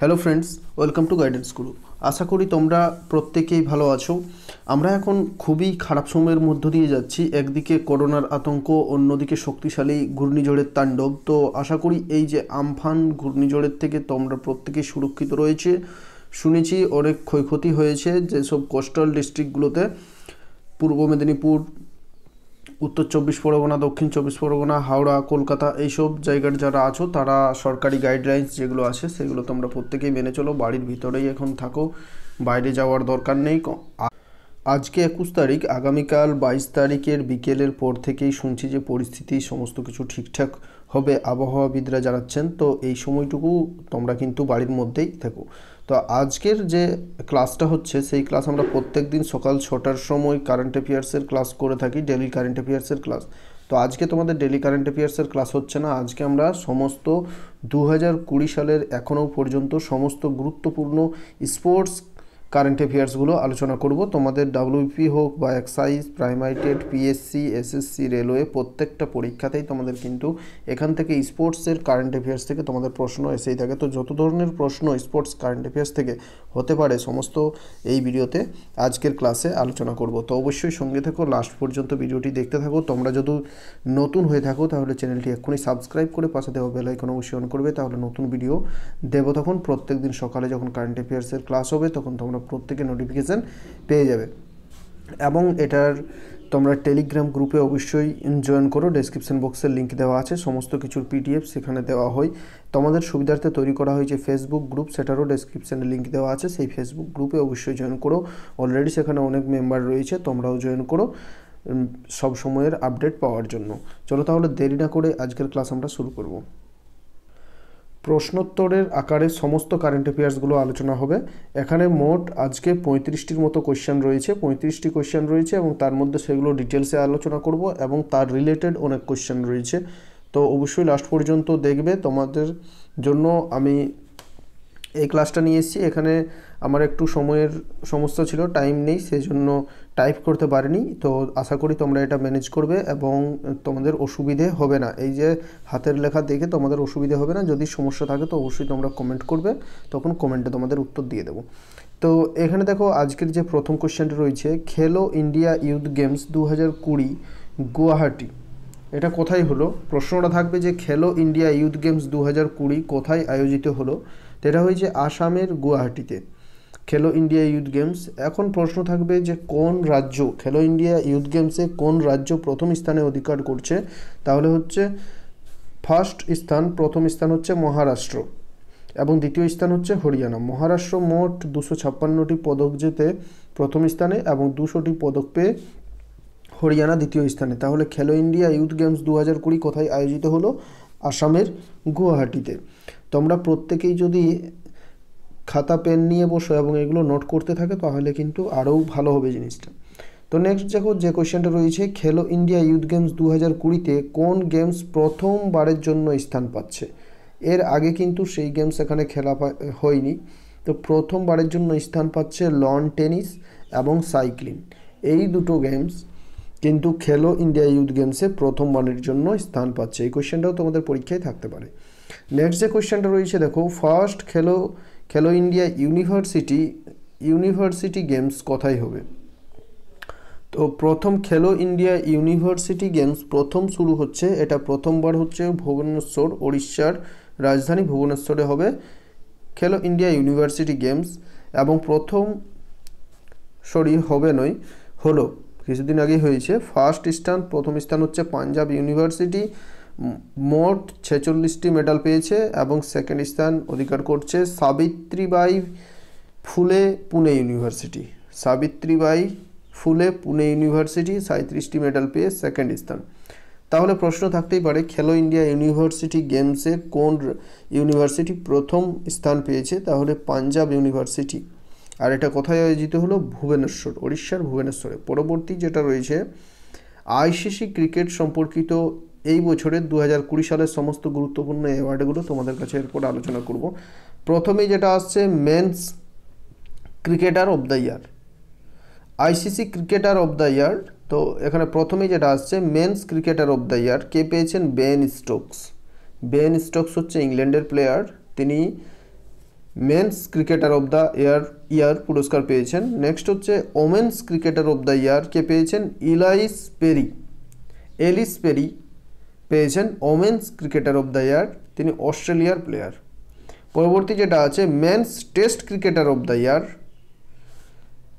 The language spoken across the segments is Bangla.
hello friends welcome to guidance Guru আশা করি তোমরা প্রত্যেকেই ভালো আছো আমরা এখন খুবই খারাপ সময়ের মধ্য দিয়ে যাচ্ছি একদিকে করোনার আতঙ্ক অন্যদিকে শক্তিশালী ঘূর্ণিঝড়ের তাণ্ডব তো আশা করি এই যে আমফান ঘূর্ণিঝড়ের থেকে তোমরা প্রত্যেকেই সুরক্ষিত রয়েছে শুনেছি অনেক ক্ষয়ক্ষতি হয়েছে যেসব কোস্টাল ডিস্ট্রিক্টগুলোতে পূর্ব মেদিনীপুর উত্তর চব্বিশ পরগনা দক্ষিণ চব্বিশ পরগনা হাওড়া কলকাতা এইসব জায়গার যারা আছো তারা সরকারি গাইডলাইন্স যেগুলো আছে সেগুলো তোমরা প্রত্যেকেই মেনে চলো বাড়ির ভিতরেই এখন থাকো বাইরে যাওয়ার দরকার নেই আজকে একুশ তারিখ আগামীকাল বাইশ তারিখের বিকেলের পর থেকেই শুনছি যে পরিস্থিতি সমস্ত কিছু ঠিকঠাক হবে আবহাওয়াবিদরা জানাচ্ছেন তো এই সময়টুকু তোমরা কিন্তু বাড়ির মধ্যেই থাকো তো আজকের যে ক্লাসটা হচ্ছে সেই ক্লাস আমরা প্রত্যেক দিন সকাল ছটার সময় কারেন্ট অ্যাফেয়ার্সের ক্লাস করে থাকি ডেলি কারেন্ট অ্যাফেয়ার্সের ক্লাস তো আজকে তোমাদের ডেলি কারেন্ট অ্যাফেয়ার্সের ক্লাস হচ্ছে না আজকে আমরা সমস্ত দু সালের এখনও পর্যন্ত সমস্ত গুরুত্বপূর্ণ স্পোর্টস কারেন্ট অ্যাফেয়ার্সগুলো আলোচনা করব তোমাদের ডাব্লিউপি হোক বা এক্সাইজ প্রাইমারিটেড পিএসসি এসএসসি রেলওয়ে প্রত্যেকটা পরীক্ষাতেই তোমাদের কিন্তু এখান থেকে স্পোর্টসের কারেন্ট অ্যাফেয়ার্স থেকে তোমাদের প্রশ্ন এসেই থাকে তো যত ধরনের প্রশ্ন স্পোর্টস কারেন্ট অ্যাফেয়ার্স থেকে হতে পারে সমস্ত এই ভিডিওতে আজকের ক্লাসে আলোচনা করব তো অবশ্যই সঙ্গে থেকো লাস্ট পর্যন্ত ভিডিওটি দেখতে থাকো তোমরা যদি নতুন হয়ে থাকো তাহলে চ্যানেলটি এক্ষুনি সাবস্ক্রাইব করে পাশে দেওয়া বেলাইকন অবশ্যই অন করবে তাহলে নতুন ভিডিও দেবো তখন প্রত্যেক দিন সকালে যখন কারেন্ট অ্যাফেয়ার্সের ক্লাস হবে তখন তোমরা তোমরা প্রত্যেকে নোটিফিকেশান পেয়ে যাবে এবং এটার তোমরা টেলিগ্রাম গ্রুপে অবশ্যই জয়েন করো ডেসক্রিপশন বক্সের লিঙ্ক দেওয়া আছে সমস্ত কিছুর পিডিএফ সেখানে দেওয়া হয় তোমাদের সুবিধার্থে তৈরি করা হয়েছে ফেসবুক গ্রুপ সেটারও ডেসক্রিপশানে লিঙ্ক দেওয়া আছে সেই ফেসবুক গ্রুপে অবশ্যই জয়েন করো অলরেডি সেখানে অনেক মেম্বার রয়েছে তোমরাও জয়েন করো সব সময়ের আপডেট পাওয়ার জন্য চলো তাহলে দেরি না করে আজকের ক্লাস আমরা শুরু করবো প্রশ্নোত্তরের আকারে সমস্ত কারেন্ট অ্যাফেয়ার্সগুলো আলোচনা হবে এখানে মোট আজকে পঁয়ত্রিশটির মতো কোয়েশ্চেন রয়েছে পঁয়ত্রিশটি কোয়েশ্চান রয়েছে এবং তার মধ্যে সেগুলো ডিটেলসে আলোচনা করব এবং তার রিলেটেড অনেক কোয়েশ্চান রয়েছে তো অবশ্যই লাস্ট পর্যন্ত দেখবে তোমাদের জন্য আমি এই ক্লাসটা নিয়ে এসেছি এখানে আমার একটু সময়ের সমস্যা ছিল টাইম নেই সেই জন্য টাইপ করতে পারিনি তো আশা করি তোমরা এটা ম্যানেজ করবে এবং তোমাদের অসুবিধে হবে না এই যে হাতের লেখা দেখে তোমাদের অসুবিধে হবে না যদি সমস্যা থাকে তো অবশ্যই তোমরা কমেন্ট করবে তখন কমেন্টে তোমাদের উত্তর দিয়ে দেবো তো এখানে দেখো আজকের যে প্রথম কোশ্চেনটা রয়েছে খেলো ইন্ডিয়া ইউথ গেমস দু হাজার কুড়ি গুয়াহাটি এটা কোথায় হলো প্রশ্নটা থাকবে যে খেলো ইন্ডিয়া ইউথ গেমস দু হাজার কুড়ি কোথায় আয়োজিত হলো যেটা এটা হয়েছে আসামের গুয়াহাটিতে খেলো ইন্ডিয়া ইউথ গেমস এখন প্রশ্ন থাকবে যে কোন রাজ্য খেলো ইন্ডিয়া ইউথ গেমসে কোন রাজ্য প্রথম স্থানে অধিকার করছে তাহলে হচ্ছে ফার্স্ট স্থান প্রথম স্থান হচ্ছে মহারাষ্ট্র এবং দ্বিতীয় স্থান হচ্ছে হরিয়ানা মহারাষ্ট্র মোট দুশো ছাপ্পান্নটি পদক জেতে প্রথম স্থানে এবং দুশোটি পদক পেয়ে হরিয়ানা দ্বিতীয় স্থানে তাহলে খেলো ইন্ডিয়া ইউথ গেমস দু হাজার কুড়ি কোথায় আয়োজিত হলো আসামের গুয়াহাটিতে তোমরা প্রত্যেকেই যদি খাতা পেন নিয়ে বসো এবং এগুলো নোট করতে থাকে তাহলে কিন্তু আরও ভালো হবে জিনিসটা তো নেক্সট দেখো যে কোয়েশ্চেনটা রয়েছে খেলো ইন্ডিয়া ইউথ গেমস দু হাজার কুড়িতে কোন গেমস প্রথমবারের জন্য স্থান পাচ্ছে এর আগে কিন্তু সেই গেমস এখানে খেলা হয়নি তো প্রথমবারের জন্য স্থান পাচ্ছে লন টেনিস এবং সাইক্লিং এই দুটো গেমস কিন্তু খেলো ইন্ডিয়া ইউথ গেমসে প্রথম মানের জন্য স্থান পাচ্ছে এই কোয়েশ্চেনটাও তোমাদের পরীক্ষায় থাকতে পারে নেক্সট যে কোয়েশ্চেনটা রয়েছে দেখো ফার্স্ট খেলো খেলো ইন্ডিয়া ইউনিভার্সিটি ইউনিভার্সিটি গেমস কথাই হবে তো প্রথম খেলো ইন্ডিয়া ইউনিভার্সিটি গেমস প্রথম শুরু হচ্ছে এটা প্রথমবার হচ্ছে ভুবনেশ্বর ওড়িশার রাজধানী ভুবনেশ্বরে হবে খেলো ইন্ডিয়া ইউনিভার্সিটি গেমস এবং প্রথম সরি হবে নয় হলো কিছুদিন আগেই হয়েছে ফার্স্ট স্থান প্রথম স্থান হচ্ছে পাঞ্জাব ইউনিভার্সিটি মোট ছেচল্লিশটি মেডাল পেয়েছে এবং সেকেন্ড স্থান অধিকার করছে সাবিত্রীবাই ফুলে পুনে ইউনিভার্সিটি সাবিত্রীবাই ফুলে পুনে ইউনিভার্সিটি সাঁত্রিশটি মেডাল পেয়ে সেকেন্ড স্থান তাহলে প্রশ্ন থাকতেই পারে খেলো ইন্ডিয়া ইউনিভার্সিটি গেমসে কোন ইউনিভার্সিটি প্রথম স্থান পেয়েছে তাহলে পাঞ্জাব ইউনিভার্সিটি আর এটা কোথায় আয়োজিত হলো ভুবনেশ্বর উড়িষ্যার ভুবনেশ্বরে পরবর্তী যেটা রয়েছে আইসিসি ক্রিকেট সম্পর্কিত এই বছরের দু হাজার কুড়ি সালের সমস্ত গুরুত্বপূর্ণ অ্যাওয়ার্ডগুলো তোমাদের কাছে এরপর আলোচনা করব প্রথমে যেটা আসছে men's cricketer of the year ICC cricketer of the year তো এখানে প্রথমে যেটা আসছে men's cricketer of the year কে পেয়েছেন বেন স্টোকস বেন স্টোকস হচ্ছে ইংল্যান্ডের প্লেয়ার তিনি men's cricketer of the year year পুরস্কার পেয়েছেন নেক্সট হচ্ছে ওমেন্স ক্রিকেটার অব দ্য ইয়ারকে পেয়েছেন ইলাইস পেরি এলিস পেরি পেয়েছেন women's cricketer of the year তিনি অস্ট্রেলিয়ার প্লেয়ার পরবর্তী যেটা আছে men's test cricketer of the year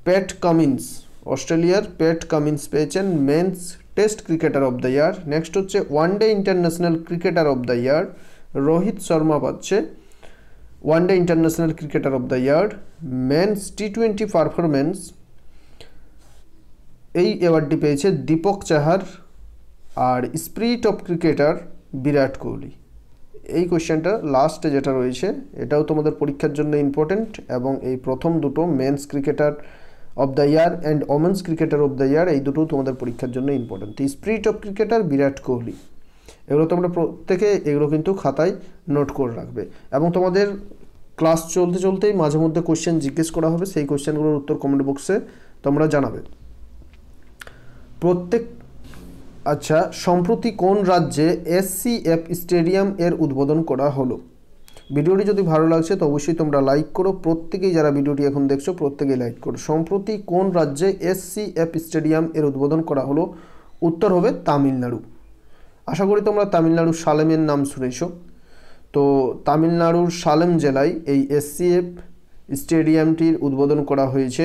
Pat Cummins অস্ট্রেলিয়ার প্যাট কামিন্স পেয়েছেন men's test cricketer of the year next হচ্ছে one day international cricketer of the year Rohit Sharma পাচ্ছে one day international cricketer of the year men's T twenty performance এই অ্যাওয়ার্ডটি পেয়েছে দীপক চাহার আর spirit of cricketer Virat Kohli এই কোয়েশ্চেনটা লাস্টে যেটা রয়েছে এটাও তোমাদের পরীক্ষার জন্য ইম্পর্টেন্ট এবং এই প্রথম দুটো men's cricketer of the year and women's cricketer of the year এই দুটো তোমাদের পরীক্ষার জন্য important spirit of cricketer Virat Kohli এগুলো তোমরা প্রত্যেকে এগুলো কিন্তু খাতায় নোট করে রাখবে এবং তোমাদের ক্লাস চলতে চলতেই মাঝে মধ্যে কোয়েশ্চেন জিজ্ঞেস করা হবে সেই কোশ্চেনগুলোর উত্তর কমেন্ট বক্সে তোমরা জানাবে প্রত্যেক আচ্ছা সম্প্রতি কোন রাজ্যে এফ স্টেডিয়াম এর উদ্বোধন করা হলো ভিডিওটি যদি ভালো লাগছে তো অবশ্যই তোমরা লাইক করো প্রত্যেকেই যারা ভিডিওটি এখন দেখছো প্রত্যেকেই লাইক করো সম্প্রতি কোন রাজ্যে এফ স্টেডিয়াম এর উদ্বোধন করা হলো উত্তর হবে তামিলনাড়ু আশা করি তোমরা তামিলনাড়ুর সালেমের নাম শুনেছ তো তামিলনাড়ুর সালেম জেলায় এই এসসিএফ স্টেডিয়ামটির উদ্বোধন করা হয়েছে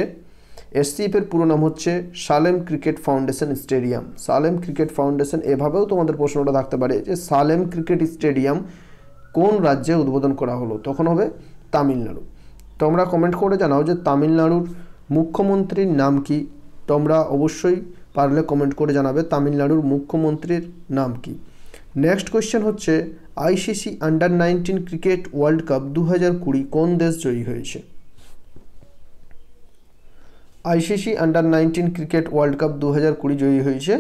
এসসিএফের পুরো নাম হচ্ছে Salem cricket foundation stadium Salem cricket foundation এভাবেও তোমাদের প্রশ্নটা থাকতে পারে যে সালেম ক্রিকেট স্টেডিয়াম কোন রাজ্যে উদ্বোধন করা হলো তখন হবে তামিলনাড়ু তোমরা কমেন্ট করে জানাও যে তামিলনাড়ুর মুখ্যমন্ত্রীর নাম কি তোমরা অবশ্যই পারলে কমেন্ট করে জানাবে তামিলনাড়ুর মুখ্যমন্ত্রীর নাম কি নেক্সট কোয়েশ্চেন হচ্ছে ICC under nineteen cricket world cup দু হাজার কুড়ি কোন দেশ জয়ী হয়েছে ICC under nineteen cricket world cup দু হাজার কুড়ি জয়ী হয়েছে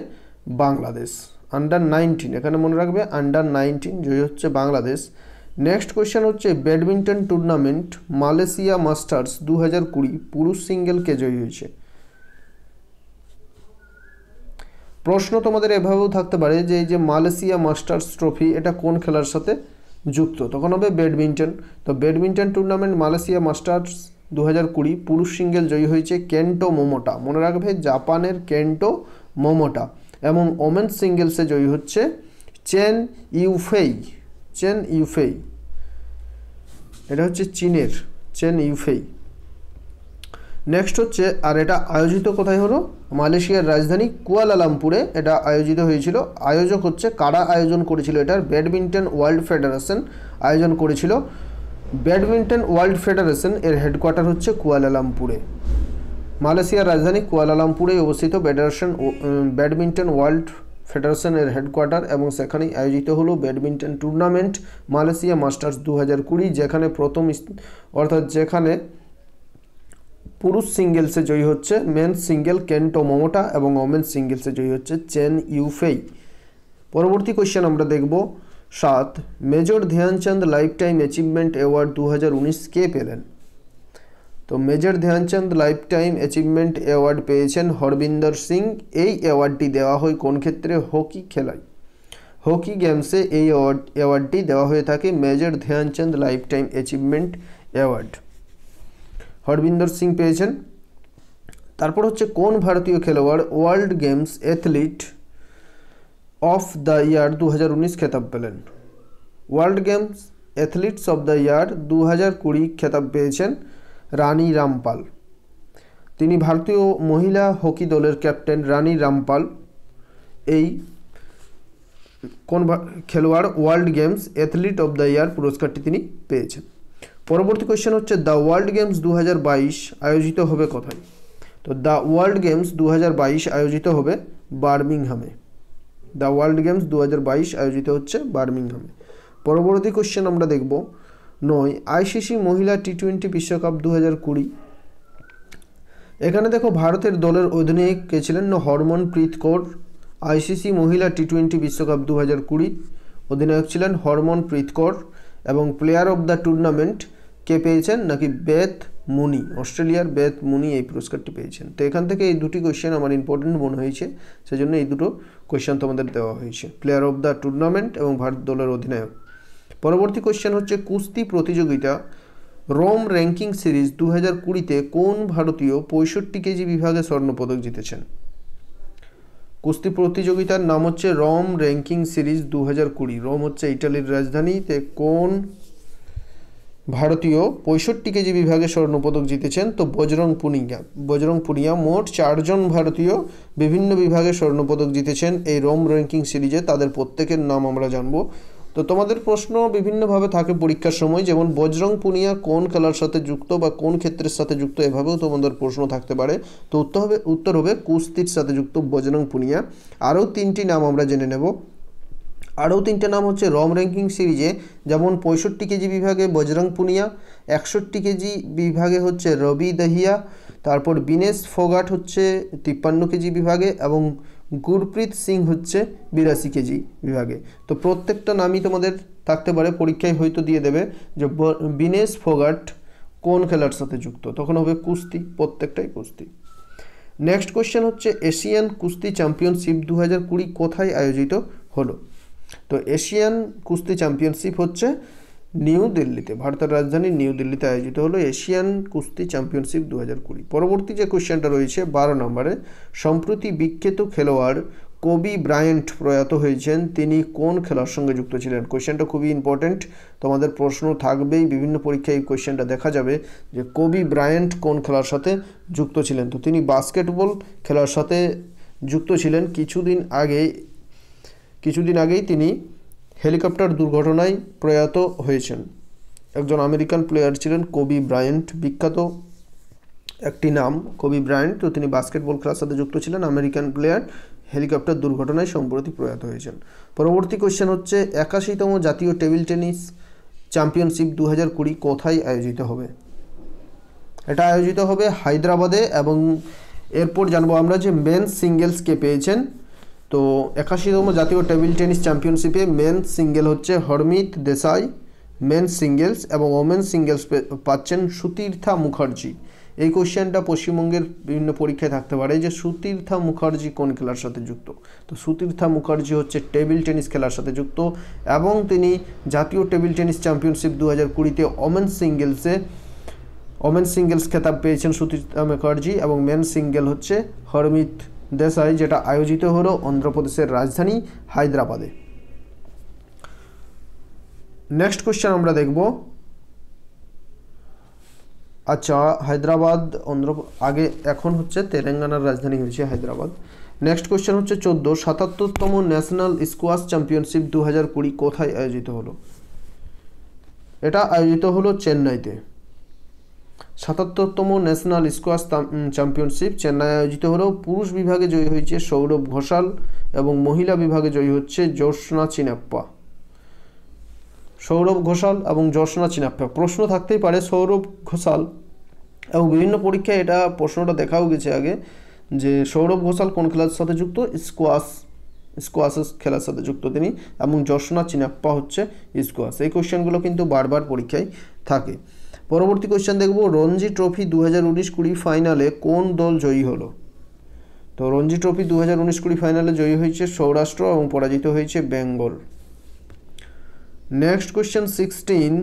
বাংলাদেশ আন্ডার নাইনটিন এখানে মনে রাখবে আন্ডার নাইনটিন জয়ী হচ্ছে বাংলাদেশ নেক্সট কোয়েশ্চেন হচ্ছে ব্যাডমিন্টন টুর্নামেন্ট মালয়েশিয়া মাস্টার্স দু হাজার কুড়ি পুরুষ সিঙ্গেলকে জয়ী হয়েছে প্রশ্ন তোমাদের এভাবেও থাকতে পারে যে এই যে মালয়েশিয়া মাস্টার্স ট্রফি এটা কোন খেলার সাথে যুক্ত তখন হবে ব্যাডমিন্টন তো ব্যাডমিন্টন টুর্নামেন্ট মালয়েশিয়া মাস্টার্স দু হাজার কুড়ি পুরুষ সিঙ্গেল জয়ী হয়েছে কেন্টো মোমোটা মনে রাখবে জাপানের কেন্টো মোমোটা এবং ওমেন সিঙ্গেলসে জয়ী হচ্ছে চেন ইউফেই চেন ইউফেই এটা হচ্ছে চীনের চেন ইউফেই নেক্সট হচ্ছে আর এটা আয়োজিত কোথায় হলো মালয়েশিয়ার রাজধানী কুয়ালালামপুরে এটা আয়োজিত হয়েছিল আয়োজক হচ্ছে কারা আয়োজন করেছিল এটার ব্যাডমিন্টন ওয়ার্ল্ড ফেডারেশন আয়োজন করেছিল ব্যাডমিন্টন ওয়ার্ল্ড ফেডারেশন এর হেডকোয়ার্টার হচ্ছে কুয়ালালামপুরে মালয়েশিয়ার রাজধানী কুয়ালালামপুরে অবস্থিত ব্যাডারেশন ব্যাডমিন্টন ওয়ার্ল্ড এর হেডকোয়ার্টার এবং সেখানেই আয়োজিত হলো ব্যাডমিন্টন টুর্নামেন্ট মালয়েশিয়া মাস্টার্স দু যেখানে প্রথম অর্থাৎ যেখানে পুরুষ সিঙ্গেলসে জয়ী হচ্ছে মেন সিঙ্গেল কেন্টো মোমোটা এবং ওমেন সিঙ্গেলসে জয়ী হচ্ছে চেন ইউফেই পরবর্তী কোয়েশ্চেন আমরা দেখব সাত major Dhyan Chand lifetime achievement award দু কে পেলেন তো major Dhyan Chand lifetime achievement award পেয়েছেন হরবিন্দর সিং এই অ্যাওয়ার্ডটি দেওয়া হয় কোন ক্ষেত্রে হকি খেলায় হকি গেমসে এই অ্যাওয়ার্ড অ্যাওয়ার্ডটি দেওয়া হয়ে থাকে major Dhyan Chand lifetime achievement award Harvinder Singh পেয়েছেন তারপর হচ্ছে কোন ভারতীয় খেলোয়াড় world games athlete of the year দু খেতাব পেলেন world games athletes of the year দু কুড়ি খেতাব পেয়েছেন রানী রামপাল তিনি ভারতীয় মহিলা হকি দলের ক্যাপ্টেন রানী রামপাল এই কোন খেলোয়াড় world games athlete of the year পুরস্কারটি তিনি পেয়েছেন পরবর্তী কোয়েশ্চেন হচ্ছে দ্য ওয়ার্ল্ড গেমস দু আয়োজিত হবে কোথায় তো দ্য ওয়ার্ল্ড গেমস দু আয়োজিত হবে বার্মিংহামে দ্য ওয়ার্ল্ড গেমস দু আয়োজিত হচ্ছে বার্মিংহামে পরবর্তী কোয়েশ্চেন আমরা দেখব নয় আইসিসি মহিলা টি টোয়েন্টি বিশ্বকাপ দু এখানে দেখো ভারতের দলের অধিনায়ক কে ছিলেন হরমনপ্রীত কৌর আইসিসি মহিলা টি টোয়েন্টি বিশ্বকাপ দু হাজার কুড়ি অধিনায়ক ছিলেন হরমনপ্রীত কৌর এবং প্লেয়ার অব দ্য টুর্নামেন্ট কে পেয়েছেন নাকি বেথ মুনি অস্ট্রেলিয়ার বেথ মুনি এই পুরস্কারটি পেয়েছেন তো এখান থেকে এই দুটি কোয়েশ্চেন আমার ইম্পর্টেন্ট মনে হয়েছে সেজন্য এই দুটো কোয়েশ্চেন তোমাদের দেওয়া হয়েছে প্লেয়ার অফ দ্য টুর্নামেন্ট এবং ভারত দলের অধিনায়ক পরবর্তী কোয়েশ্চেন হচ্ছে কুস্তি প্রতিযোগিতা রোম র্যাঙ্কিং সিরিজ দু হাজার কুড়িতে কোন ভারতীয় পঁয়ষট্টি কেজি বিভাগে স্বর্ণপদক জিতেছেন কুস্তি প্রতিযোগিতার নাম হচ্ছে রোম র্যাঙ্কিং সিরিজ দু হাজার কুড়ি রোম হচ্ছে ইটালির রাজধানীতে কোন ভারতীয় পঁয়ষট্টি কেজি বিভাগে স্বর্ণপদক জিতেছেন তো বজরং পুনিয়া বজরং পুনিয়া মোট চারজন ভারতীয় বিভিন্ন বিভাগে স্বর্ণপদক জিতেছেন এই রোম র্যাঙ্কিং সিরিজে তাদের প্রত্যেকের নাম আমরা জানবো তো তোমাদের প্রশ্ন বিভিন্নভাবে থাকে পরীক্ষার সময় যেমন বজরং পুনিয়া কোন খেলার সাথে যুক্ত বা কোন ক্ষেত্রের সাথে যুক্ত এভাবেও তোমাদের প্রশ্ন থাকতে পারে তো উত্তর হবে উত্তর হবে কুস্তির সাথে যুক্ত বজরং পুনিয়া আরও তিনটি নাম আমরা জেনে নেব আরও তিনটে নাম হচ্ছে রম র্যাঙ্কিং সিরিজে যেমন পঁয়ষট্টি কেজি বিভাগে বজরং পুনিয়া একষট্টি কেজি বিভাগে হচ্ছে রবি দহিয়া তারপর বিনেশ ফোগাট হচ্ছে তিপ্পান্ন কেজি বিভাগে এবং গুরপ্রীত সিং হচ্ছে বিরাশি কেজি বিভাগে তো প্রত্যেকটা নামই তোমাদের থাকতে পারে পরীক্ষায় হয়তো দিয়ে দেবে যে বিনেশ ফোগাট কোন খেলার সাথে যুক্ত তখন হবে কুস্তি প্রত্যেকটাই কুস্তি নেক্সট কোয়েশ্চেন হচ্ছে এশিয়ান কুস্তি চ্যাম্পিয়নশিপ দু হাজার কোথায় আয়োজিত হলো তো এশিয়ান কুস্তি চ্যাম্পিয়নশিপ হচ্ছে নিউ দিল্লিতে ভারতের রাজধানী নিউ দিল্লিতে আয়োজিত হলো এশিয়ান কুস্তি চ্যাম্পিয়নশিপ দু হাজার কুড়ি পরবর্তী যে কোয়েশ্চেনটা রয়েছে বারো নম্বরে সম্প্রতি বিখ্যাত খেলোয়াড় কবি ব্রায়েন্ট প্রয়াত হয়েছেন তিনি কোন খেলার সঙ্গে যুক্ত ছিলেন কোয়েশ্চেনটা খুবই ইম্পর্ট্যান্ট তোমাদের প্রশ্ন থাকবেই বিভিন্ন পরীক্ষায় এই কোয়েশ্চেনটা দেখা যাবে যে কবি ব্রায়েন্ট কোন খেলার সাথে যুক্ত ছিলেন তো তিনি বাস্কেটবল খেলার সাথে যুক্ত ছিলেন কিছুদিন আগে কিছুদিন আগেই তিনি হেলিকপ্টার দুর্ঘটনায় প্রয়াত হয়েছেন একজন আমেরিকান প্লেয়ার ছিলেন কবি ব্রায়েন্ট বিখ্যাত একটি নাম কবি ব্রায়েন্ট তো তিনি বাস্কেটবল খেলার সাথে যুক্ত ছিলেন আমেরিকান প্লেয়ার হেলিকপ্টার দুর্ঘটনায় সম্প্রতি প্রয়াত হয়েছেন পরবর্তী কোয়েশ্চেন হচ্ছে একাশিতম জাতীয় টেবিল টেনিস চ্যাম্পিয়নশিপ দু হাজার কুড়ি কোথায় আয়োজিত হবে এটা আয়োজিত হবে হায়দ্রাবাদে এবং এরপর জানবো আমরা যে মেন সিঙ্গেলসকে পেয়েছেন তো একাশিতম জাতীয় টেবিল টেনিস চ্যাম্পিয়নশিপে মেন সিঙ্গেল হচ্ছে হরমিত দেশাই মেন সিঙ্গেলস এবং ওমেন সিঙ্গেলস পাচ্ছেন সুতীর্থা মুখার্জি এই কোশ্চেনটা পশ্চিমবঙ্গের বিভিন্ন পরীক্ষায় থাকতে পারে যে সুতীর্থা মুখার্জি কোন খেলার সাথে যুক্ত তো সুতীর্থা মুখার্জি হচ্ছে টেবিল টেনিস খেলার সাথে যুক্ত এবং তিনি জাতীয় টেবিল টেনিস চ্যাম্পিয়নশিপ দু হাজার কুড়িতে ওমেন সিঙ্গেলসে ওমেন সিঙ্গেলস খেতাব পেয়েছেন সুতীর্থা মুখার্জি এবং মেন সিঙ্গেল হচ্ছে হরমিত দেশাই যেটা আয়োজিত হলো অন্ধ্রপ্রদেশের রাজধানী হায়দ্রাবাদে নেক্সট কোশ্চেন আমরা দেখব আচ্ছা হায়দ্রাবাদ অন্ধ্র আগে এখন হচ্ছে তেলেঙ্গানার রাজধানী হয়েছে হায়দ্রাবাদ নেক্সট কোশ্চেন হচ্ছে চোদ্দো সাতাত্তরতম ন্যাশনাল স্কোয়াশ চ্যাম্পিয়নশিপ দু হাজার কুড়ি কোথায় আয়োজিত হলো এটা আয়োজিত হলো চেন্নাইতে সাতাত্তরতম ন্যাশনাল স্কোয়াশ চ্যাম্পিয়নশিপ চেন্নাই আয়োজিত হলেও পুরুষ বিভাগে জয়ী হয়েছে সৌরভ ঘোষাল এবং মহিলা বিভাগে জয়ী হচ্ছে জোৎস্না চিনাপ্পা সৌরভ ঘোষাল এবং জোৎস্না চিনাপ্পা প্রশ্ন থাকতেই পারে সৌরভ ঘোষাল এবং বিভিন্ন পরীক্ষায় এটা প্রশ্নটা দেখাও গেছে আগে যে সৌরভ ঘোষাল কোন খেলার সাথে যুক্ত স্কোয়াশ স্কোয়াশের খেলার সাথে যুক্ত তিনি এবং জোৎস্না চিনাপ্পা হচ্ছে স্কোয়াশ এই কোয়েশ্চেনগুলো কিন্তু বারবার পরীক্ষায় থাকে পরবর্তী কোশ্চেন দেখব রঞ্জি ট্রফি দু হাজার উনিশ কুড়ি ফাইনালে কোন দল জয়ী হলো তো রঞ্জি ট্রফি দু হাজার উনিশ কুড়ি ফাইনালে জয়ী হয়েছে সৌরাষ্ট্র এবং পরাজিত হয়েছে Bengal next question sixteen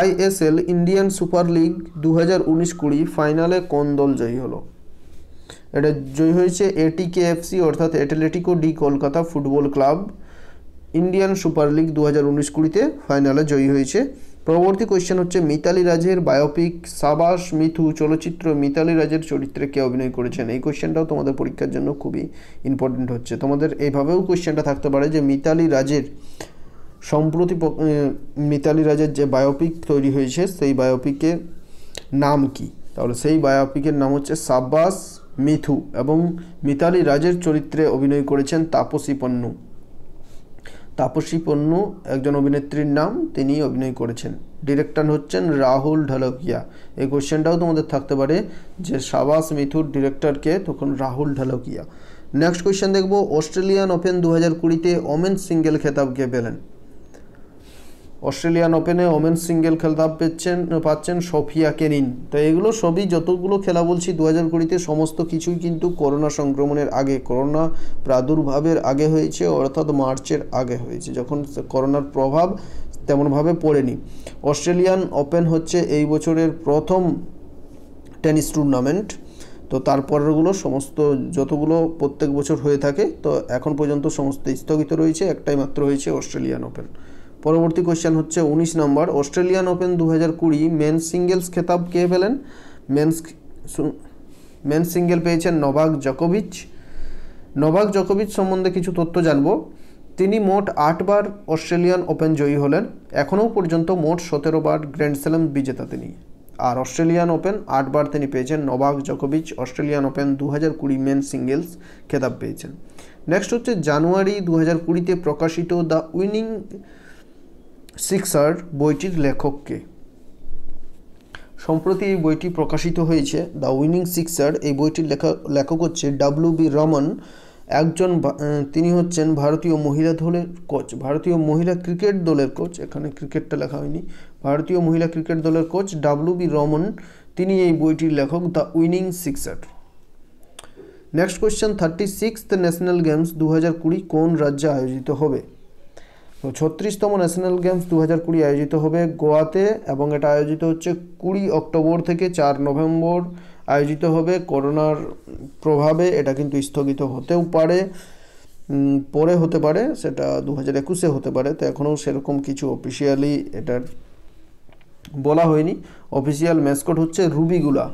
ISL Indian super league দু হাজার উনিশ কুড়ি ফাইনালে কোন দল জয়ী হলো এটা জয়ী হয়েছে এটিকে এফসি অর্থাৎ Atletico de Kolkata football club Indian super league দু হাজার উনিশ কুড়িতে ফাইনালে জয়ী হয়েছে পরবর্তী কোয়েশ্চেন হচ্ছে মিতালি রাজের বায়োপিক সাবাস মিথু চলচ্চিত্র মিতালি রাজের চরিত্রে কে অভিনয় করেছেন এই কোয়েশ্চেনটাও তোমাদের পরীক্ষার জন্য খুবই ইম্পর্টেন্ট হচ্ছে তোমাদের এইভাবেও কোয়েশ্চেনটা থাকতে পারে যে মিতালি রাজের সম্প্রতি মিতালি রাজের যে বায়োপিক তৈরি হয়েছে সেই বায়োপিকের নাম কি তাহলে সেই বায়োপিকের নাম হচ্ছে সাব্বাস মিথু এবং মিতালি রাজের চরিত্রে অভিনয় করেছেন তাপসী পন্নু তাপসী পন্নু একজন অভিনেত্রীর নাম তিনি অভিনয় করেছেন ডিরেক্টর হচ্ছেন রাহুল ঢালকিয়া এই কোশ্চেনটাও তোমাদের থাকতে পারে যে সাবাস মিথুর ডিরেক্টরকে তখন রাহুল ঢালকিয়া নেক্সট কোয়েশ্চেন দেখব অস্ট্রেলিয়ান ওপেন দু হাজার কুড়িতে ওমেন সিঙ্গেল খেতাব কে পেলেন অস্ট্রেলিয়ান ওপেনে ওমেন সিঙ্গেল খেলতাপ পেচ্ছেন পাচ্ছেন সফিয়া কেনিন তো এগুলো সবই যতগুলো খেলা বলছি দু হাজার কুড়িতে সমস্ত কিছুই কিন্তু করোনা সংক্রমণের আগে করোনা প্রাদুর্ভাবের আগে হয়েছে অর্থাৎ মার্চের আগে হয়েছে যখন করোনার প্রভাব তেমনভাবে পড়েনি অস্ট্রেলিয়ান ওপেন হচ্ছে এই বছরের প্রথম টেনিস টুর্নামেন্ট তো তারপরগুলো সমস্ত যতগুলো প্রত্যেক বছর হয়ে থাকে তো এখন পর্যন্ত সমস্ত স্থগিত রয়েছে একটাই মাত্র হয়েছে অস্ট্রেলিয়ান ওপেন পরবর্তী কোয়েশ্চেন হচ্ছে উনিশ নম্বর অস্ট্রেলিয়ান ওপেন দু হাজার কুড়ি মেন সিঙ্গেলস খেতাব কে পেলেন মেনস মেন সিঙ্গেল পেয়েছেন নবাক জকোভিচ নবাক জকোভিচ সম্বন্ধে কিছু তথ্য জানবো তিনি মোট আটবার অস্ট্রেলিয়ান ওপেন জয়ী হলেন এখনও পর্যন্ত মোট সতেরো বার গ্র্যান্ড স্ল্যাম বিজেতা তিনি আর অস্ট্রেলিয়ান ওপেন আটবার তিনি পেয়েছেন নবাক জকোভিচ অস্ট্রেলিয়ান ওপেন দু হাজার কুড়ি মেন সিঙ্গেলস খেতাব পেয়েছেন নেক্সট হচ্ছে জানুয়ারি দু হাজার কুড়িতে প্রকাশিত দ্য উইনিং সিক্সার বইটির লেখককে সম্প্রতি এই বইটি প্রকাশিত হয়েছে দ্য উইনিং সিক্সার এই বইটির লেখা লেখক হচ্ছে ডাব্লিউ বি রমন একজন তিনি হচ্ছেন ভারতীয় মহিলা দলের কোচ ভারতীয় মহিলা ক্রিকেট দলের কোচ এখানে ক্রিকেটটা লেখা হয়নি ভারতীয় মহিলা ক্রিকেট দলের কোচ ডাব্লিউ বি রমন তিনি এই বইটির লেখক the winning sixer next question thirty sixth national games দু হাজার কুড়ি কোন রাজ্যে আয়োজিত হবে তো ছত্রিশতম ন্যাশনাল গেমস দু হাজার কুড়ি আয়োজিত হবে গোয়াতে এবং এটা আয়োজিত হচ্ছে কুড়ি অক্টোবর থেকে চার নভেম্বর আয়োজিত হবে করোনার প্রভাবে এটা কিন্তু স্থগিত হতেও পারে পরে হতে পারে সেটা দু হাজার একুশে হতে পারে তো এখনও সেরকম কিছু অফিসিয়ালি এটার বলা হয়নি অফিসিয়াল ম্যাসকট হচ্ছে রুবিগুলা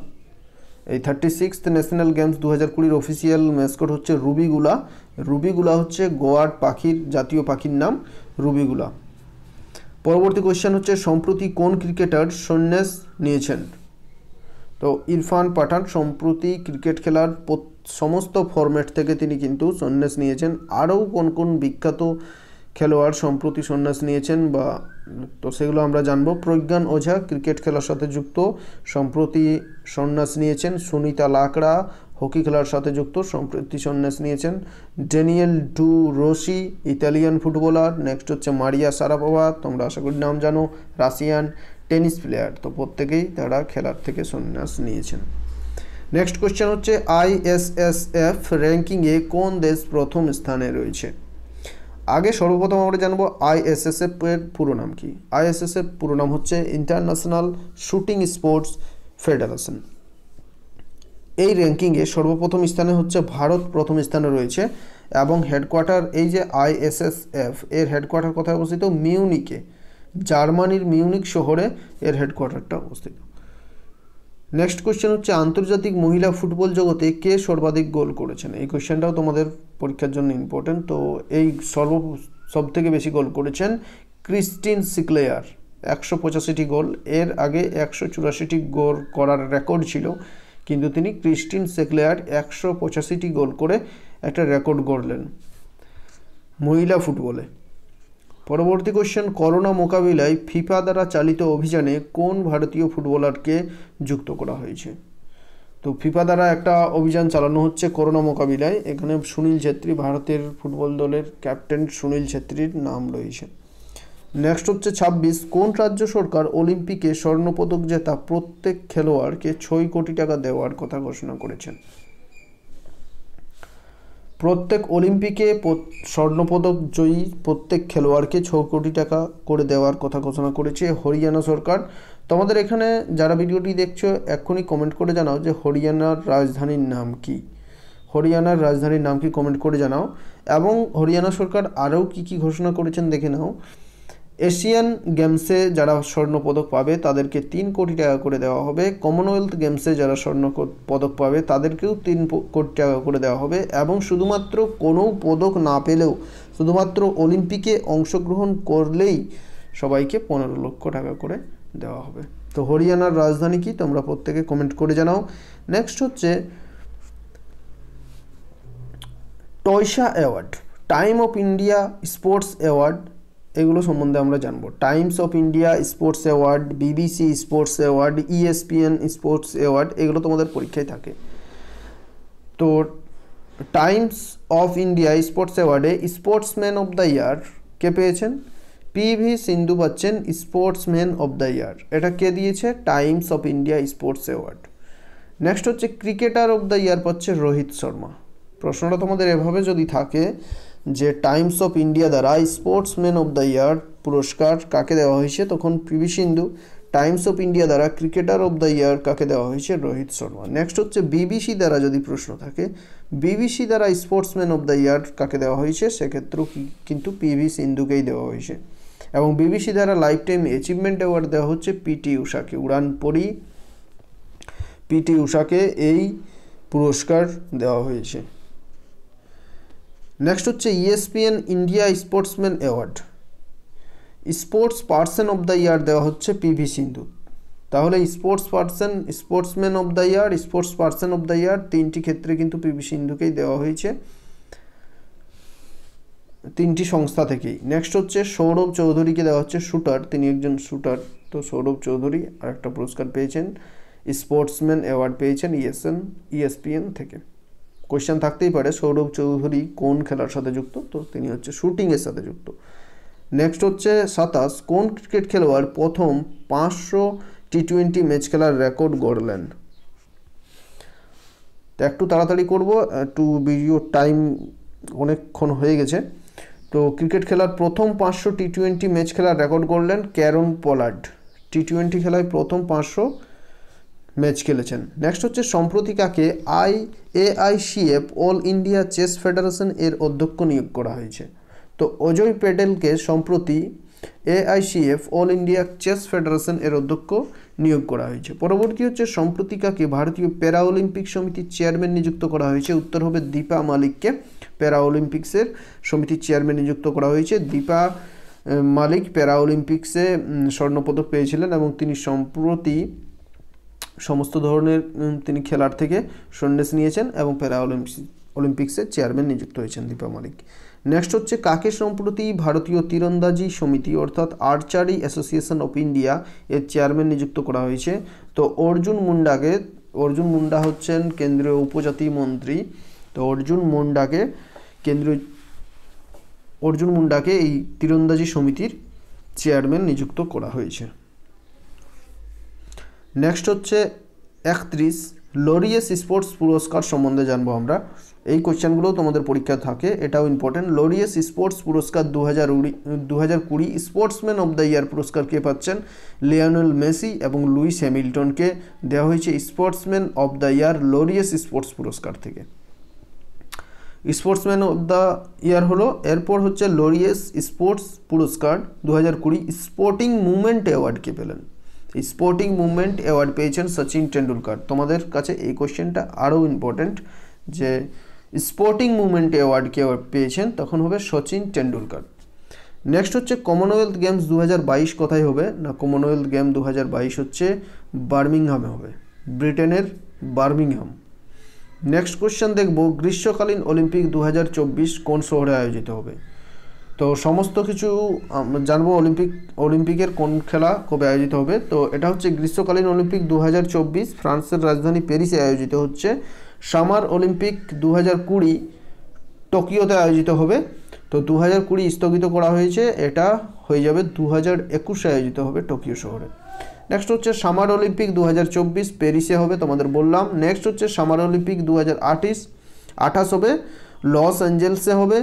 এই থার্টি সিক্সথ ন্যাশনাল গেমস দু হাজার কুড়ির অফিসিয়াল ম্যাসকট হচ্ছে রুবিগুলা রুবিগুলা হচ্ছে গোয়ার পাখির জাতীয় পাখির নাম রুবিগুলা পরবর্তী কোয়েশ্চেন হচ্ছে সম্প্রতি কোন ক্রিকেটার সন্ন্যাস নিয়েছেন তো ইরফান পাঠান সম্প্রতি ক্রিকেট খেলার সমস্ত ফরম্যাট থেকে তিনি কিন্তু সন্ন্যাস নিয়েছেন আরও কোন কোন বিখ্যাত খেলোয়াড় সম্প্রতি সন্ন্যাস নিয়েছেন বা তো সেগুলো আমরা জানবো প্রজ্ঞান ওঝা ক্রিকেট খেলার সাথে যুক্ত সম্প্রতি সন্ন্যাস নিয়েছেন সুনিতা লাকড়া হকি খেলার সাথে যুক্ত সম্প্রতি সন্ন্যাস নিয়েছেন Daniele De Rossi Italian footballer next হচ্ছে মারিয়া সারাপোভা তোমরা আশা করি নাম জানো রাশিয়ান টেনিস প্লেয়ার তো প্রত্যেকেই তারা খেলার থেকে সন্ন্যাস নিয়েছেন নেক্সট কোশ্চেন হচ্ছে আইএসএসএফ র্যাঙ্কিংয়ে কোন দেশ প্রথম স্থানে রয়েছে আগে সর্বপ্রথম আমরা জানবো আইএসএসএফ এর পুরো নাম কি আইএসএসএফ পুরো নাম হচ্ছে ইন্টারন্যাশনাল শুটিং স্পোর্টস ফেডারেশন এই র্যাঙ্কিংয়ে সর্বপ্রথম স্থানে হচ্ছে ভারত প্রথম স্থানে রয়েছে এবং হেডকোয়ার্টার এই যে আইএসএসএফ এর হেডকোয়ার্টার কোথায় অবস্থিত মিউনিকে জার্মানির মিউনিক শহরে এর হেডকোয়ার্টারটা অবস্থিত নেক্সট কোয়েশ্চেন হচ্ছে আন্তর্জাতিক মহিলা ফুটবল জগতে কে সর্বাধিক গোল করেছেন এই কোয়েশ্চেনটাও তোমাদের পরীক্ষার জন্য ইম্পর্টেন্ট তো এই সর্ব সব থেকে বেশি গোল করেছেন ক্রিস্টিন সিক্লেয়ার একশো পঁচাশিটি গোল এর আগে একশো চুরাশিটি গোল করার রেকর্ড ছিল কিন্তু তিনি ক্রিস্টিন সেক্লেয়ার একশো পঁচাশিটি গোল করে একটা রেকর্ড গড়লেন মহিলা ফুটবলে পরবর্তী কোশ্চেন করোনা মোকাবিলায় ফিফা দ্বারা চালিত অভিযানে কোন ভারতীয় ফুটবলারকে যুক্ত করা হয়েছে তো ফিফা দ্বারা একটা অভিযান চালানো হচ্ছে করোনা মোকাবিলায় এখানে সুনীল ছেত্রী ভারতের ফুটবল দলের ক্যাপ্টেন সুনীল ছেত্রীর নাম রয়েছে নেক্সট হচ্ছে ছাব্বিশ কোন রাজ্য সরকার অলিম্পিকে স্বর্ণপদক জেতা প্রত্যেক খেলোয়াড়কে ছয় কোটি টাকা দেওয়ার কথা ঘোষণা করেছেন প্রত্যেক অলিম্পিকে স্বর্ণপদক জয়ী প্রত্যেক খেলোয়াড়কে ছ কোটি টাকা করে দেওয়ার কথা ঘোষণা করেছে হরিয়ানা সরকার তোমাদের এখানে যারা ভিডিওটি দেখছো এক্ষুনি কমেন্ট করে জানাও যে হরিয়ানার রাজধানীর নাম কি হরিয়ানার রাজধানীর নাম কি কমেন্ট করে জানাও এবং হরিয়ানা সরকার আরও কি কি ঘোষণা করেছেন দেখে নাও এশিয়ান গেমসে যারা স্বর্ণপদক পাবে তাদেরকে তিন কোটি টাকা করে দেওয়া হবে কমনওয়েলথ গেমসে যারা স্বর্ণ পদক পাবে তাদেরকেও তিন কোটি টাকা করে দেওয়া হবে এবং শুধুমাত্র কোনো পদক না পেলেও শুধুমাত্র অলিম্পিকে অংশগ্রহণ করলেই সবাইকে পনেরো লক্ষ টাকা করে দেওয়া হবে তো হরিয়ানার রাজধানী কি তোমরা প্রত্যেকে কমেন্ট করে জানাও নেক্সট হচ্ছে TOISA award time of India sports award এগুলো সম্বন্ধে আমরা জানবো Times of India sports award BBC sports award ESPN sports award এগুলো তোমাদের পরীক্ষায় থাকে তো টাইমস অফ ইন্ডিয়া স্পোর্টস অ্যাওয়ার্ডে স্পোর্টসম্যান অফ দ্য ইয়ার কে পেয়েছেন পি ভি সিন্ধু পাচ্ছেন স্পোর্টসম্যান অফ দ্য ইয়ার এটা কে দিয়েছে Times of India sports award next হচ্ছে ক্রিকেটার অফ দ্য ইয়ার পাচ্ছে রোহিত শর্মা প্রশ্নটা তোমাদের এভাবে যদি থাকে যে টাইমস অফ ইন্ডিয়া দ্বারা স্পোর্টসম্যান অব দ্য ইয়ার পুরস্কার কাকে দেওয়া হয়েছে তখন PV Sindhu Times of India দ্বারা ক্রিকেটার অব দ্য ইয়ার কাকে দেওয়া হয়েছে রোহিত শর্মা নেক্সট হচ্ছে বিবিসি দ্বারা যদি প্রশ্ন থাকে বিবিসি দ্বারা স্পোর্টসম্যান অব দ্য ইয়ার কাকে দেওয়া হয়েছে সেক্ষেত্রেও কিন্তু পিভি সিন্ধুকেই দেওয়া হয়েছে এবং বিবিসি দ্বারা লাইফ টাইম অ্যাচিভমেন্ট অ্যাওয়ার্ড দেওয়া হচ্ছে পিটি উষাকে উড়ান পরি পিটি উষাকে এই পুরস্কার দেওয়া হয়েছে নেক্সট হচ্ছে ESPN India sportsman award sports person of the year দেওয়া হচ্ছে পিভি সিন্ধু তাহলে sports person sportsman of the year sports person of the year তিনটি ক্ষেত্রে কিন্তু পিভি সিন্ধুকেই দেওয়া হয়েছে তিনটি সংস্থা থেকেই নেক্সট হচ্ছে সৌরভ চৌধুরীকে দেওয়া হচ্ছে শুটার তিনি একজন শুটার তো সৌরভ চৌধুরী আরেকটা পুরস্কার পেয়েছেন স্পোর্টসম্যান অ্যাওয়ার্ড পেয়েছেন ইএসএন e ইএসপিএন e থেকে কোয়েশ্চেন থাকতেই পারে সৌরভ চৌধুরী কোন খেলার সাথে যুক্ত তো তিনি হচ্ছে শুটিংয়ের সাথে যুক্ত নেক্সট হচ্ছে সাতাশ কোন ক্রিকেট খেলোয়াড় প্রথম পাঁচশো টি টোয়েন্টি ম্যাচ খেলার রেকর্ড গড়লেন তো একটু তাড়াতাড়ি করব একটু ভিডিও টাইম অনেকক্ষণ হয়ে গেছে তো ক্রিকেট খেলার প্রথম পাঁচশো টি টোয়েন্টি ম্যাচ খেলার রেকর্ড করলেন ক্যারন পলার্ড টি টোয়েন্টি খেলায় প্রথম পাঁচশো ম্যাচ খেলেছেন নেক্সট হচ্ছে সম্প্রতি কাকে I AICF all India chess federation এর অধ্যক্ষ নিয়োগ করা হয়েছে তো অজয় প্যাটেলকে সম্প্রতি AICF all India chess federation এর অধ্যক্ষ নিয়োগ করা হয়েছে পরবর্তী হচ্ছে সম্প্রতিকাকে ভারতীয় প্যারা অলিম্পিক সমিতির চেয়ারম্যান নিযুক্ত করা হয়েছে উত্তর হবে দীপা মালিককে প্যারা অলিম্পিক্সের সমিতির চেয়ারম্যান নিযুক্ত করা হয়েছে দীপা মালিক প্যারা অলিম্পিক্সে স্বর্ণপদক পেয়েছিলেন এবং তিনি সম্প্রতি সমস্ত ধরনের তিনি খেলার থেকে সন্ন্যাস নিয়েছেন এবং প্যারা অলিম্পিক অলিম্পিক্সের চেয়ারম্যান নিযুক্ত হয়েছেন দীপা মালিক নেক্সট হচ্ছে কাকে সম্প্রতি ভারতীয় তীরন্দাজি সমিতি অর্থাৎ আর্চারি অ্যাসোসিয়েশন অফ ইন্ডিয়া এর চেয়ারম্যান নিযুক্ত করা হয়েছে তো অর্জুন মুন্ডাকে অর্জুন মুন্ডা হচ্ছেন কেন্দ্রীয় উপজাতি মন্ত্রী তো অর্জুন মুন্ডাকে কেন্দ্রীয় অর্জুন মুন্ডাকে এই তীরন্দাজি সমিতির চেয়ারম্যান নিযুক্ত করা হয়েছে নেক্সট হচ্ছে একত্রিশ লোরিয়েস স্পোর্টস পুরস্কার সম্বন্ধে জানবো আমরা এই কোয়েশ্চেনগুলো তোমাদের পরীক্ষা থাকে এটাও ইম্পর্টেন্ট লোরিয়েস স্পোর্টস পুরস্কার দু হাজার উড়ি দু কুড়ি স্পোর্টসম্যান অব দ্য ইয়ার পুরস্কার কে পাচ্ছেন লিওনেল মেসি এবং লুইস হ্যামিল্টনকে দেওয়া হয়েছে sportsman of the year Laureus sports পুরস্কার থেকে স্পোর্টসম্যান অব দ্য ইয়ার হলো এরপর হচ্ছে লরিয়াস স্পোর্টস পুরস্কার দু হাজার কুড়ি স্পোর্টিং মুভমেন্ট অ্যাওয়ার্ড কে পেলেন স্পোর্টিং মুভমেন্ট অ্যাওয়ার্ড পেয়েছেন সচিন টেন্ডুলকার তোমাদের কাছে এই কোশ্চেনটা আরও ইম্পর্ট্যান্ট যে স্পোর্টিং মুভমেন্ট অ্যাওয়ার্ড কে পেয়েছেন তখন হবে সচিন টেন্ডুলকার নেক্সট হচ্ছে কমনওয়েলথ গেমস দু হাজার কোথায় হবে না কমনওয়েলথ গেম দু হাজার হচ্ছে বার্মিংহামে হবে ব্রিটেনের বার্মিংহাম নেক্সট কোশ্চেন দেখব গ্রীষ্মকালীন অলিম্পিক দু কোন শহরে আয়োজিত হবে তো সমস্ত কিছু জানবো অলিম্পিক অলিম্পিকের কোন খেলা কবে আয়োজিত হবে তো এটা হচ্ছে গ্রীষ্মকালীন অলিম্পিক দু ফ্রান্সের রাজধানী প্যারিসে আয়োজিত হচ্ছে সামার অলিম্পিক দু টোকিওতে আয়োজিত হবে তো দু হাজার কুড়ি স্থগিত করা হয়েছে এটা হয়ে যাবে দু হাজার একুশে আয়োজিত হবে টোকিও শহরে নেক্সট হচ্ছে সামার অলিম্পিক দু হাজার চব্বিশ প্যারিসে হবে তোমাদের বললাম নেক্সট হচ্ছে সামার অলিম্পিক দু হাজার আঠাশ হবে লস অ্যাঞ্জেলসে হবে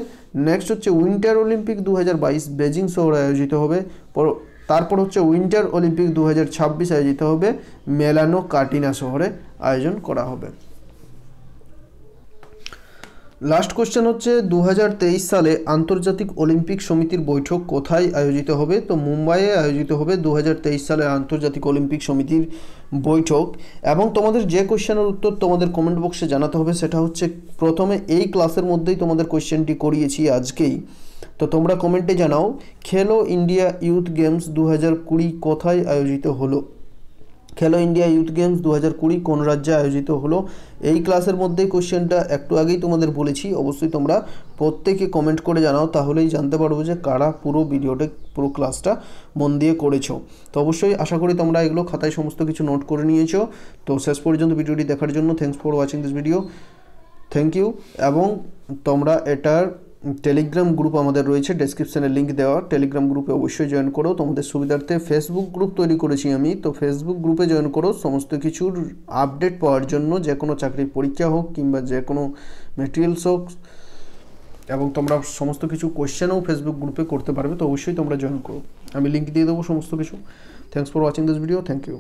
নেক্সট হচ্ছে উইন্টার অলিম্পিক দু বেজিং শহরে আয়োজিত হবে তারপর হচ্ছে উইন্টার অলিম্পিক দু আয়োজিত হবে মেলানো কাটিনা শহরে আয়োজন করা হবে লাস্ট কোশ্চেন হচ্ছে দু সালে আন্তর্জাতিক অলিম্পিক সমিতির বৈঠক কোথায় আয়োজিত হবে তো মুম্বাইয়ে আয়োজিত হবে দু সালে আন্তর্জাতিক অলিম্পিক সমিতির বৈঠক এবং তোমাদের যে কোয়েশ্চেনের উত্তর তোমাদের কমেন্ট বক্সে জানাতে হবে সেটা হচ্ছে প্রথমে এই ক্লাসের মধ্যেই তোমাদের কোয়েশ্চেনটি করিয়েছি আজকেই তো তোমরা কমেন্টে জানাও খেলো ইন্ডিয়া ইউথ গেমস দু কোথায় আয়োজিত হলো খেলো ইন্ডিয়া ইউথ গেমস দু হাজার কুড়ি কোন রাজ্যে আয়োজিত হলো এই ক্লাসের মধ্যে কোশ্চেনটা একটু আগেই তোমাদের বলেছি অবশ্যই তোমরা প্রত্যেকে কমেন্ট করে জানাও তাহলেই জানতে পারবো যে কারা পুরো ভিডিওটা পুরো ক্লাসটা মন দিয়ে করেছো তো অবশ্যই আশা করি তোমরা এগুলো খাতায় সমস্ত কিছু নোট করে নিয়েছো তো শেষ পর্যন্ত ভিডিওটি দেখার জন্য thanks for watching this video thank you এবং তোমরা এটার টেলিগ্রাম গ্রুপ আমাদের রয়েছে ডেসক্রিপশানে লিঙ্ক দেওয়া টেলিগ্রাম গ্রুপে অবশ্যই জয়েন করো তোমাদের সুবিধার্থে ফেসবুক গ্রুপ তৈরি করেছি আমি তো ফেসবুক গ্রুপে জয়েন করো সমস্ত কিছুর আপডেট পাওয়ার জন্য যে কোনো চাকরির পরীক্ষা হোক কিংবা যে কোনো মেটেরিয়ালস হোক এবং তোমরা সমস্ত কিছু কোয়েশ্চেনও ফেসবুক গ্রুপে করতে পারবে তো অবশ্যই তোমরা জয়েন করো আমি লিঙ্ক দিয়ে দেবো সমস্ত কিছু thanks for watching this video thank you